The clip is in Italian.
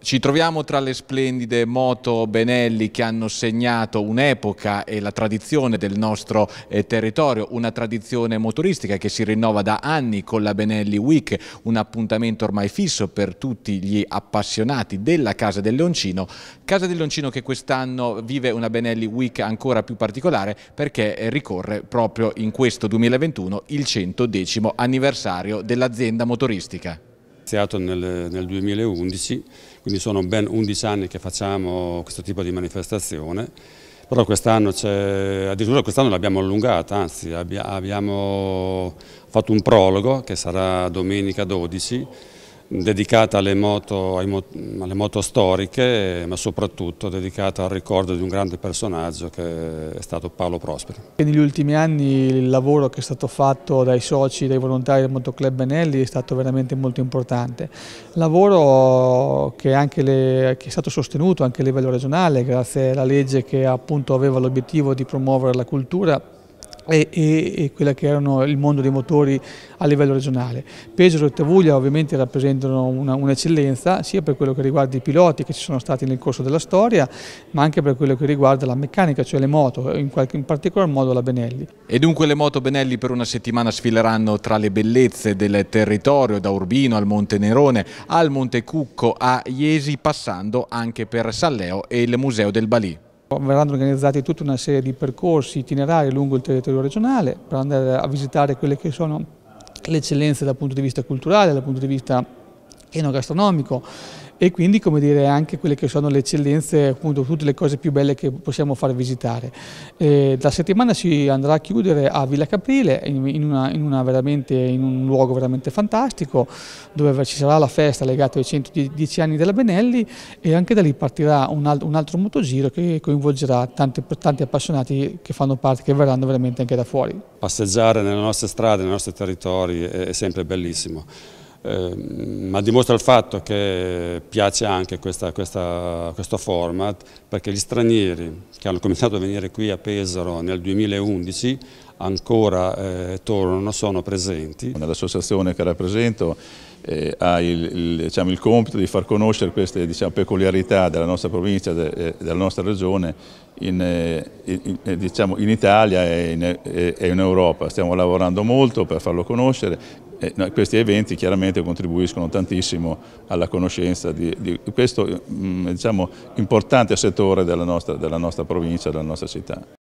Ci troviamo tra le splendide moto Benelli che hanno segnato un'epoca e la tradizione del nostro eh, territorio, una tradizione motoristica che si rinnova da anni con la Benelli Week, un appuntamento ormai fisso per tutti gli appassionati della Casa del Leoncino. Casa del Leoncino che quest'anno vive una Benelli Week ancora più particolare perché eh, ricorre proprio in questo 2021 il 110 anniversario dell'azienda motoristica. Iniziato nel, nel 2011, quindi sono ben 11 anni che facciamo questo tipo di manifestazione, però quest'anno addirittura quest'anno l'abbiamo allungata, anzi abbiamo fatto un prologo che sarà domenica 12 dedicata alle moto, alle moto, storiche, ma soprattutto dedicata al ricordo di un grande personaggio che è stato Paolo Prosperi. Negli ultimi anni il lavoro che è stato fatto dai soci, dai volontari del Motoclub Benelli è stato veramente molto importante. Lavoro che, le, che è stato sostenuto anche a livello regionale grazie alla legge che appunto aveva l'obiettivo di promuovere la cultura e, e, e quella che erano il mondo dei motori a livello regionale. Pesaro e Tavuglia ovviamente rappresentano un'eccellenza un sia per quello che riguarda i piloti che ci sono stati nel corso della storia ma anche per quello che riguarda la meccanica, cioè le moto, in, qualche, in particolar modo la Benelli. E dunque le moto Benelli per una settimana sfileranno tra le bellezze del territorio da Urbino al Monte Nerone al Monte Cucco a Iesi passando anche per Salleo e il Museo del Balì. Verranno organizzati tutta una serie di percorsi itinerari lungo il territorio regionale per andare a visitare quelle che sono le eccellenze dal punto di vista culturale, dal punto di vista enogastronomico e quindi come dire, anche quelle che sono le eccellenze, appunto, tutte le cose più belle che possiamo far visitare. Eh, la settimana si andrà a chiudere a Villa Caprile, in, una, in, una in, un luogo veramente fantastico, dove ci sarà la festa legata ai 110 anni della Benelli e anche da lì partirà un, alt un altro motogiro che coinvolgerà tanti, tanti appassionati che fanno parte, che verranno veramente anche da fuori. Passeggiare nelle nostre strade, nei nostri territori è sempre bellissimo. Ehm, ma dimostra il fatto che piace anche questa, questa, questo format perché gli stranieri che hanno cominciato a venire qui a Pesaro nel 2011 ancora eh, tornano, sono presenti. L'associazione che rappresento eh, ha il, il, diciamo, il, compito di far conoscere queste diciamo, peculiarità della nostra provincia, de, eh, della nostra regione in, eh, in, in, eh, diciamo, in Italia e, e in Europa. Stiamo lavorando molto per farlo conoscere, e questi eventi chiaramente contribuiscono tantissimo alla conoscenza di, di questo mm, diciamo, importante settore della nostra, della nostra provincia, della nostra città.